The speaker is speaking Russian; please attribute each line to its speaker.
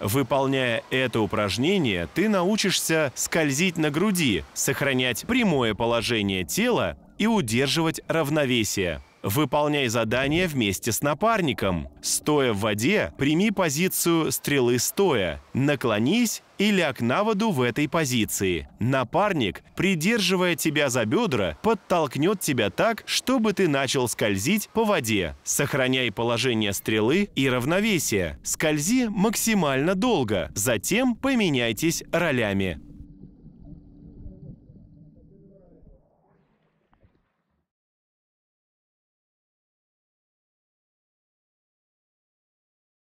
Speaker 1: Выполняя это упражнение, ты научишься скользить на груди, сохранять прямое положение тела и удерживать равновесие. Выполняй задание вместе с напарником. Стоя в воде, прими позицию стрелы стоя. Наклонись и ляг на воду в этой позиции. Напарник, придерживая тебя за бедра, подтолкнет тебя так, чтобы ты начал скользить по воде. Сохраняй положение стрелы и равновесие. Скользи максимально долго, затем поменяйтесь ролями.